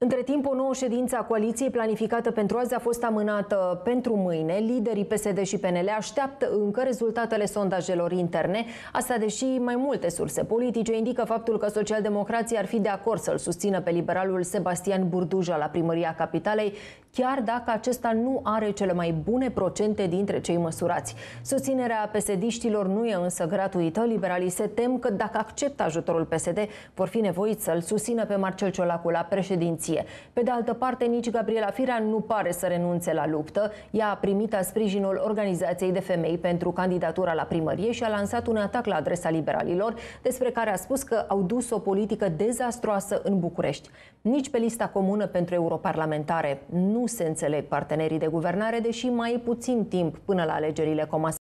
Între timp, o nouă ședință a coaliției planificată pentru azi a fost amânată pentru mâine. Liderii PSD și PNL așteaptă încă rezultatele sondajelor interne, asta deși mai multe surse politice indică faptul că socialdemocrații ar fi de acord să-l susțină pe liberalul Sebastian Burduja la primăria capitalei, chiar dacă acesta nu are cele mai bune procente dintre cei măsurați. Susținerea psd nu e însă gratuită. Liberalii se tem că dacă acceptă ajutorul PSD, vor fi nevoiți să-l susțină pe Marcel Ciolacu la președinție opoziție. Pe de altă parte, nici Gabriela Firea nu pare să renunțe la luptă. Ea a primit a sprijinul Organizației de Femei pentru candidatura la primărie și a lansat un atac la adresa liberalilor, despre care a spus că au dus o politică dezastroasă în București. Nici pe lista comună pentru europarlamentare nu se înțeleg partenerii de guvernare, deși mai e puțin timp până la alegerile comasă.